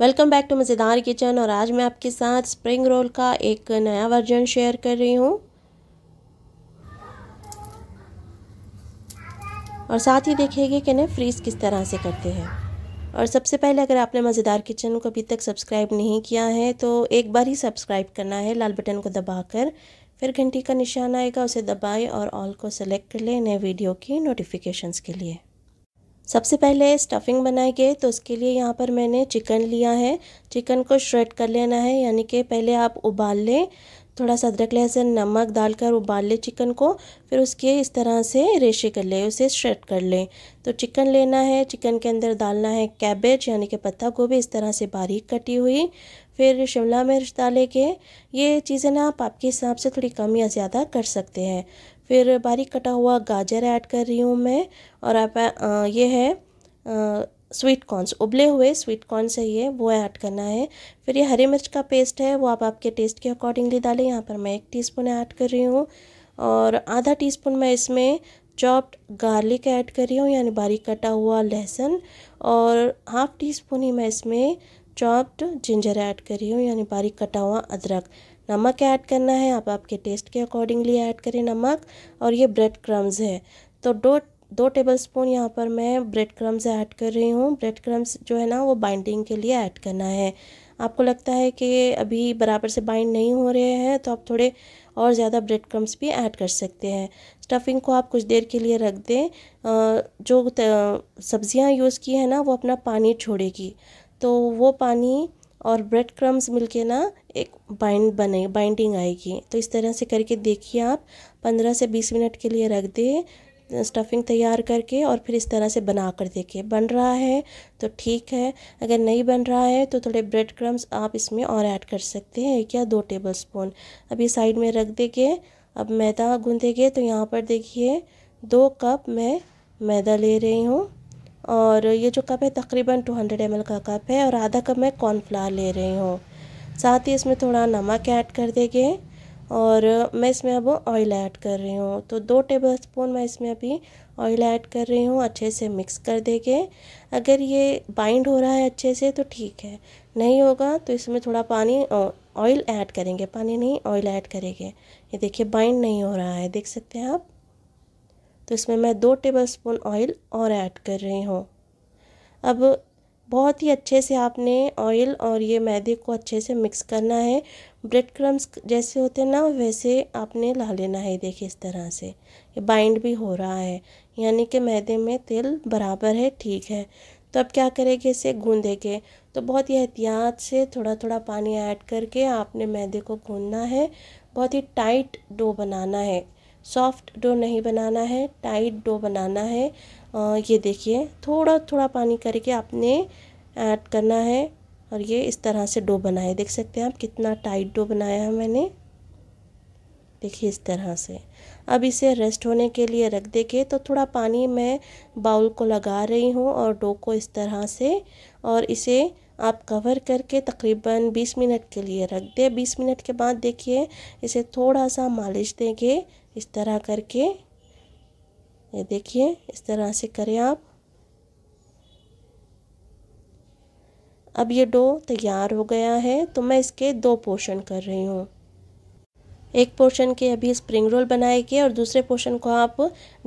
welcome back to Mazedar kitchen और आज मैं आपके साथ स्प्रिंग रोल का एक नया वर्जन शेयर कर रही हूँ और साथ ही देखेंगे कि ना फ्रीज़ किस तरह से करते हैं और सबसे पहले अगर आपने मज़ेदार किचन को अभी तक सब्सक्राइब नहीं किया है तो एक बार ही सब्सक्राइब करना है लाल बटन को दबाकर फिर घंटी का निशान आएगा उसे दबाएं और ऑल को सेलेक्ट कर लें नए वीडियो की नोटिफिकेशंस के लिए सबसे पहले स्टफिंग बनाएंगे तो उसके लिए यहाँ पर मैंने चिकन लिया है चिकन को श्रेड कर लेना है यानी कि पहले आप उबाल लें थोड़ा सा अदरक लहसुन नमक डालकर उबाल लें चिकन को फिर उसके इस तरह से रेशे कर लें उसे श्रेड कर लें तो चिकन लेना है चिकन के अंदर डालना है कैबेज यानी कि पत्ता गोभी इस तरह से बारीक कटी हुई फिर शिमला मिर्च डालेंगे ये चीज़ें ना आप आपके हिसाब से थोड़ी कम या ज़्यादा कर सकते हैं फिर बारीक कटा हुआ गाजर ऐड कर रही हूँ मैं और आप ये है स्वीट कॉर्नस उबले हुए स्वीट है चाहिए वो ऐड करना है फिर ये हरी मिर्च का पेस्ट है वो आप आपके टेस्ट के अकॉर्डिंगली डालें यहाँ पर मैं एक टीस्पून ऐड कर रही हूँ और आधा टीस्पून मैं इसमें चॉप्ड गार्लिक ऐड कर रही हूँ यानी बारीक कटा हुआ लहसुन और हाफ़ टी स्पून ही मैं इसमें चॉप्ड जिंजर ऐड कर रही हूँ यानी बारीक कटा हुआ अदरक नमक ऐड करना है आप आपके टेस्ट के अकॉर्डिंगली ऐड करें नमक और ये ब्रेड क्रम्स है तो दो दो टेबल स्पून यहाँ पर मैं ब्रेड क्रम्स ऐड कर रही हूँ ब्रेड क्रम्स जो है ना वो बाइंडिंग के लिए ऐड करना है आपको लगता है कि अभी बराबर से बाइंड नहीं हो रहे हैं तो आप थोड़े और ज़्यादा ब्रेड क्रम्स भी ऐड कर सकते हैं स्टफिंग को आप कुछ देर के लिए रख दें जो सब्ज़ियाँ यूज़ की है ना वो अपना पानी छोड़ेगी तो वो पानी और ब्रेड क्रम्स मिलके ना एक बाइंड बने बाइंडिंग आएगी तो इस तरह से करके देखिए आप 15 से 20 मिनट के लिए रख दें स्टफिंग तैयार करके और फिर इस तरह से बना कर देखिए बन रहा है तो ठीक है अगर नहीं बन रहा है तो थोड़े ब्रेड क्रम्स आप इसमें और ऐड कर सकते हैं एक या दो टेबल स्पून अभी साइड में रख देंगे अब मैदा गूँधेंगे तो यहाँ पर देखिए दो कप मैं मैदा ले रही हूँ और ये जो कप है तकरीबन 200 हंड्रेड का कप है और आधा कप मैं कॉर्नफ्लावर ले रही हूँ साथ ही इसमें थोड़ा नमक ऐड कर देंगे और मैं इसमें अब ऑयल ऐड कर रही हूँ तो दो टेबल स्पून मैं इसमें अभी ऑयल ऐड कर रही हूँ अच्छे से मिक्स कर देंगे अगर ये बाइंड हो रहा है अच्छे से तो ठीक है नहीं होगा तो इसमें थोड़ा पानी ऑयल ऐड करेंगे पानी नहीं ऑयल ऐड करेंगे ये देखिए बाइंड नहीं हो रहा है देख सकते हैं आप तो इसमें मैं दो टेबलस्पून ऑयल और ऐड कर रही हूँ अब बहुत ही अच्छे से आपने ऑयल और ये मैदे को अच्छे से मिक्स करना है ब्रेड क्रम्स जैसे होते हैं ना वैसे आपने ला लेना है देखिए इस तरह से ये बाइंड भी हो रहा है यानी कि मैदे में तेल बराबर है ठीक है तो अब क्या करेंगे इसे गूंदेंगे तो बहुत ही एहतियात से थोड़ा थोड़ा पानी ऐड करके आपने मैदे को गूँधना है बहुत ही टाइट डो बनाना है सॉफ्ट डो नहीं बनाना है टाइट डो बनाना है आ, ये देखिए थोड़ा थोड़ा पानी करके आपने ऐड करना है और ये इस तरह से डो बनाए देख सकते हैं आप कितना टाइट डो बनाया है मैंने देखिए इस तरह से अब इसे रेस्ट होने के लिए रख देंगे तो थोड़ा पानी मैं बाउल को लगा रही हूँ और डो को इस तरह से और इसे आप कवर करके तकरीबन 20 मिनट के लिए रख दे 20 मिनट के बाद देखिए इसे थोड़ा सा मालिश देंगे इस तरह करके ये देखिए इस तरह से करें आप अब ये डो तैयार हो गया है तो मैं इसके दो पोर्शन कर रही हूँ एक पोर्शन के अभी स्प्रिंग रोल बनाएगी और दूसरे पोर्शन को आप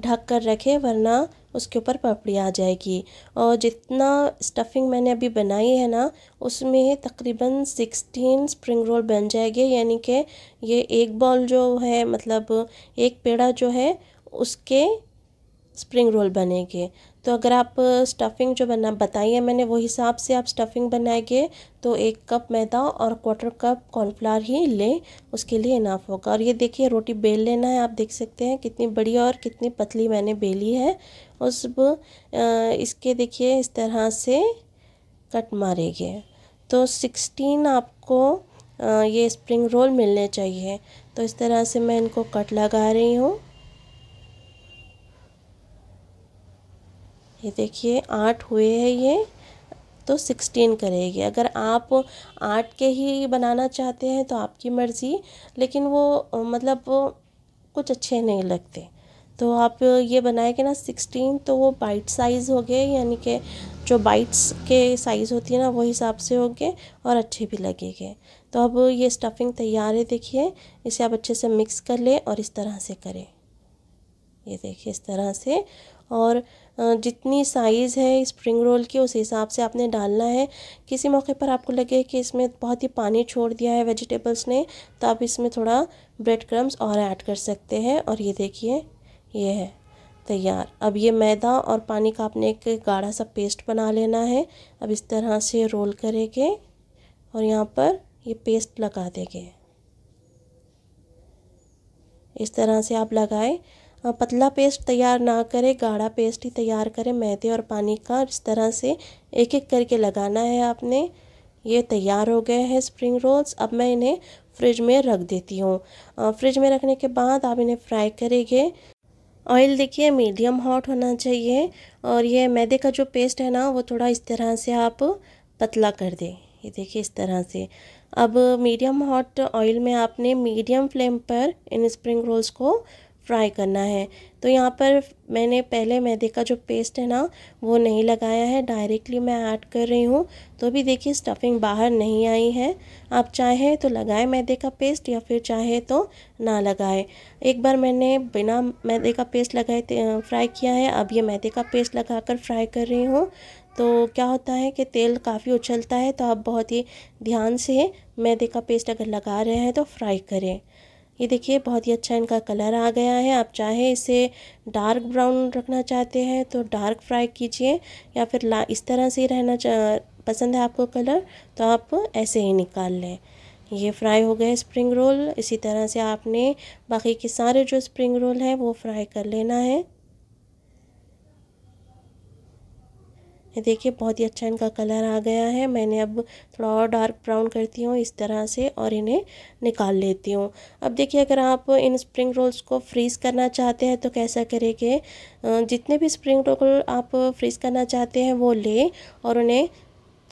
ढक कर रखें वरना उसके ऊपर पापड़ी आ जाएगी और जितना स्टफिंग मैंने अभी बनाई है ना उसमें तकरीबन सिक्सटीन स्प्रिंग रोल बन जाएंगे यानी कि ये एक बॉल जो है मतलब एक पेड़ा जो है उसके स्प्रिंग रोल बनेंगे तो अगर आप स्टफ़िंग जो बना बताई है मैंने वो हिसाब से आप स्टफ़िंग बनाएंगे तो एक कप मैदा और क्वार्टर कप कॉर्नफ्लावर ही लें उसके लिए इनाफ होगा और ये देखिए रोटी बेल लेना है आप देख सकते हैं कितनी बड़ी और कितनी पतली मैंने बेली है उस इसके देखिए इस तरह से कट मारेंगे तो सिक्सटीन आपको ये स्प्रिंग रोल मिलने चाहिए तो इस तरह से मैं इनको कट लगा रही हूँ ये देखिए आठ हुए हैं ये तो सिक्सटीन करेगी अगर आप आठ के ही बनाना चाहते हैं तो आपकी मर्ज़ी लेकिन वो मतलब कुछ अच्छे नहीं लगते तो आप ये बनाएंगे ना सिक्सटीन तो वो बाइट साइज़ हो गए यानी कि जो बाइट्स के साइज़ होती है ना वो हिसाब से होंगे और अच्छे भी लगेंगे तो अब ये स्टफिंग तैयार है देखिए इसे आप अच्छे से मिक्स कर लें और इस तरह से करें ये देखिए इस तरह से और जितनी साइज़ है स्प्रिंग रोल की उस हिसाब से आपने डालना है किसी मौके पर आपको लगे कि इसमें बहुत ही पानी छोड़ दिया है वेजिटेबल्स ने तो आप इसमें थोड़ा ब्रेड क्रम्स और ऐड कर सकते हैं और ये देखिए ये है तैयार अब ये मैदा और पानी का आपने एक गाढ़ा सा पेस्ट बना लेना है अब इस तरह से रोल करेंगे और यहाँ पर ये पेस्ट लगा देंगे इस तरह से आप लगाएं पतला पेस्ट तैयार ना करें गाढ़ा पेस्ट ही तैयार करें मैदे और पानी का इस तरह से एक एक करके लगाना है आपने ये तैयार हो गए हैं स्प्रिंग रोल्स अब मैं इन्हें फ्रिज में रख देती हूँ फ्रिज में रखने के बाद आप इन्हें फ्राई करेंगे ऑयल देखिए मीडियम हॉट होना चाहिए और ये मैदे का जो पेस्ट है ना वो थोड़ा इस तरह से आप पतला कर दें ये देखिए इस तरह से अब मीडियम हॉट ऑयल में आपने मीडियम फ्लेम पर इन स्प्रिंग रोल्स को फ्राई करना है तो यहाँ पर मैंने पहले मैदे का जो पेस्ट है ना वो नहीं लगाया है डायरेक्टली मैं ऐड कर रही हूँ तो भी देखिए स्टफिंग बाहर नहीं आई है आप चाहें तो लगाएं मैदे का पेस्ट या फिर चाहे तो ना लगाएं एक बार मैंने बिना मैदे का पेस्ट लगाए फ्राई किया है अब ये मैदे का पेस्ट लगाकर फ्राई कर रही हूँ तो क्या होता है कि तेल काफ़ी उछलता है तो आप बहुत ही ध्यान से मैदे का पेस्ट अगर लगा रहे हैं तो फ्राई करें ये देखिए बहुत ही अच्छा इनका कलर आ गया है आप चाहे इसे डार्क ब्राउन रखना चाहते हैं तो डार्क फ्राई कीजिए या फिर ला इस तरह से ही रहना पसंद है आपको कलर तो आप ऐसे ही निकाल लें ये फ्राई हो गए स्प्रिंग रोल इसी तरह से आपने बाकी के सारे जो स्प्रिंग रोल हैं वो फ्राई कर लेना है ये देखिए बहुत ही अच्छा इनका कलर आ गया है मैंने अब थोड़ा और डार्क ब्राउन करती हूँ इस तरह से और इन्हें निकाल लेती हूँ अब देखिए अगर आप इन स्प्रिंग रोल्स को फ्रीज़ करना चाहते हैं तो कैसा करेंगे जितने भी स्प्रिंग रोल आप फ्रीज़ करना चाहते हैं वो ले और उन्हें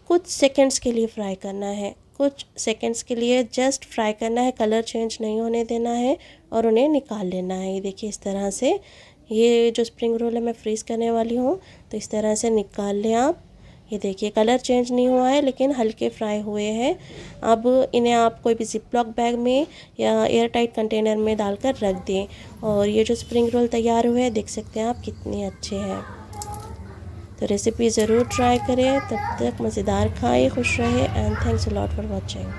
कुछ सेकेंड्स के लिए फ्राई करना है कुछ सेकेंड्स के लिए जस्ट फ्राई करना है कलर चेंज नहीं होने देना है और उन्हें निकाल लेना है ये देखिए इस तरह से ये जो स्प्रिंग रोल है मैं फ्रीज़ करने वाली हूँ तो इस तरह से निकाल लें आप ये देखिए कलर चेंज नहीं हुआ है लेकिन हल्के फ्राई हुए हैं अब इन्हें आप कोई भी जिप लॉक बैग में या एयर टाइट कंटेनर में डालकर रख दें और ये जो स्प्रिंग रोल तैयार हुए हैं देख सकते हैं आप कितने अच्छे हैं तो रेसिपी ज़रूर ट्राई करें तब तक मज़ेदार खाएं खुश रहें and thanks lot for watching